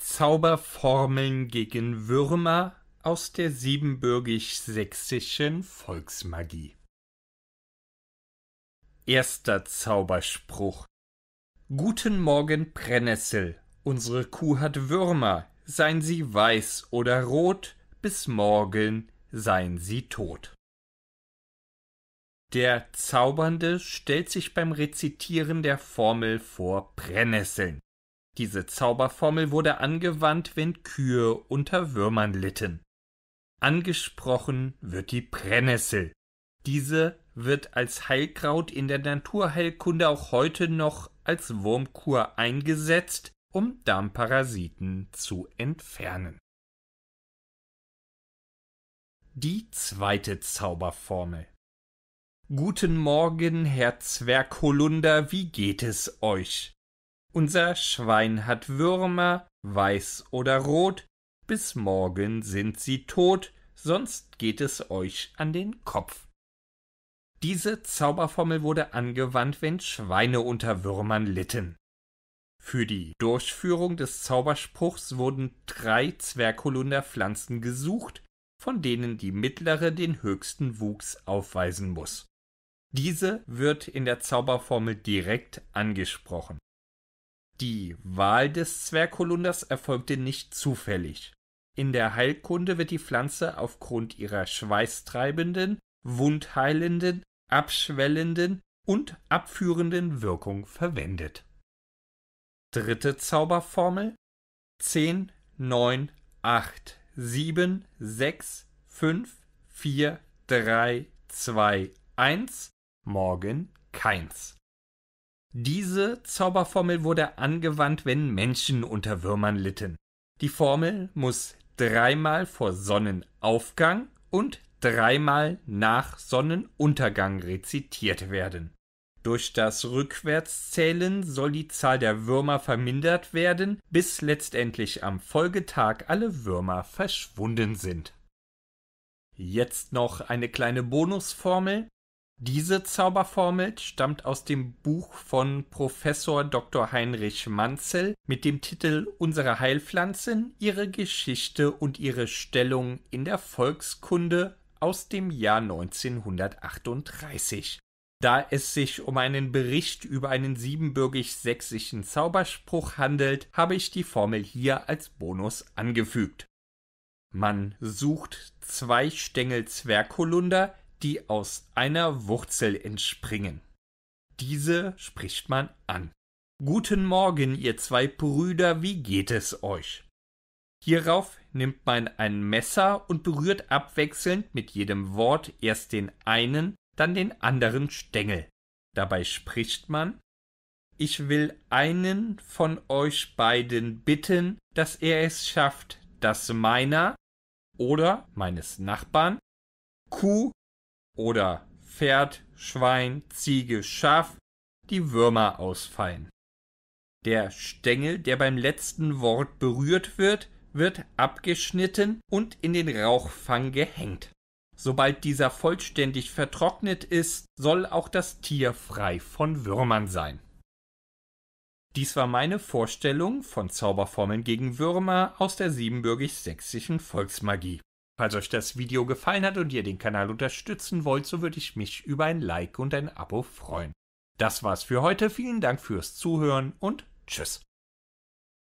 Zauberformeln gegen Würmer aus der siebenbürgisch-sächsischen Volksmagie. Erster Zauberspruch Guten Morgen, Brennessel, unsere Kuh hat Würmer, seien sie weiß oder rot, bis morgen seien sie tot. Der Zaubernde stellt sich beim Rezitieren der Formel vor Brennesseln. Diese Zauberformel wurde angewandt, wenn Kühe unter Würmern litten. Angesprochen wird die Brennessel. Diese wird als Heilkraut in der Naturheilkunde auch heute noch als Wurmkur eingesetzt, um Darmparasiten zu entfernen. Die zweite Zauberformel. Guten Morgen, Herr Zwergholunder, wie geht es euch? Unser Schwein hat Würmer, weiß oder rot, bis morgen sind sie tot, sonst geht es euch an den Kopf. Diese Zauberformel wurde angewandt, wenn Schweine unter Würmern litten. Für die Durchführung des Zauberspruchs wurden drei Zwergholunderpflanzen gesucht, von denen die mittlere den höchsten Wuchs aufweisen muss. Diese wird in der Zauberformel direkt angesprochen die Wahl des Zwergholunders erfolgte nicht zufällig. In der Heilkunde wird die Pflanze aufgrund ihrer schweißtreibenden, wundheilenden, abschwellenden und abführenden Wirkung verwendet. Dritte Zauberformel 10, 9, 8, 7, 6, 5, 4, 3, 2, 1, morgen keins. Diese Zauberformel wurde angewandt, wenn Menschen unter Würmern litten. Die Formel muss dreimal vor Sonnenaufgang und dreimal nach Sonnenuntergang rezitiert werden. Durch das Rückwärtszählen soll die Zahl der Würmer vermindert werden, bis letztendlich am Folgetag alle Würmer verschwunden sind. Jetzt noch eine kleine Bonusformel diese Zauberformel stammt aus dem Buch von Professor Dr. Heinrich Manzel mit dem Titel Unsere Heilpflanzen, ihre Geschichte und ihre Stellung in der Volkskunde aus dem Jahr 1938. Da es sich um einen Bericht über einen siebenbürgig-sächsischen Zauberspruch handelt, habe ich die Formel hier als Bonus angefügt. Man sucht zwei Stängel Zwergholunder die aus einer Wurzel entspringen. Diese spricht man an. Guten Morgen, ihr zwei Brüder, wie geht es euch? Hierauf nimmt man ein Messer und berührt abwechselnd mit jedem Wort erst den einen, dann den anderen Stängel. Dabei spricht man Ich will einen von euch beiden bitten, dass er es schafft, dass meiner oder meines Nachbarn Kuh oder Pferd, Schwein, Ziege, Schaf die Würmer ausfallen. Der Stängel, der beim letzten Wort berührt wird, wird abgeschnitten und in den Rauchfang gehängt. Sobald dieser vollständig vertrocknet ist, soll auch das Tier frei von Würmern sein. Dies war meine Vorstellung von Zauberformeln gegen Würmer aus der siebenbürgig-sächsischen Volksmagie. Falls euch das Video gefallen hat und ihr den Kanal unterstützen wollt, so würde ich mich über ein Like und ein Abo freuen. Das war's für heute, vielen Dank fürs Zuhören und tschüss.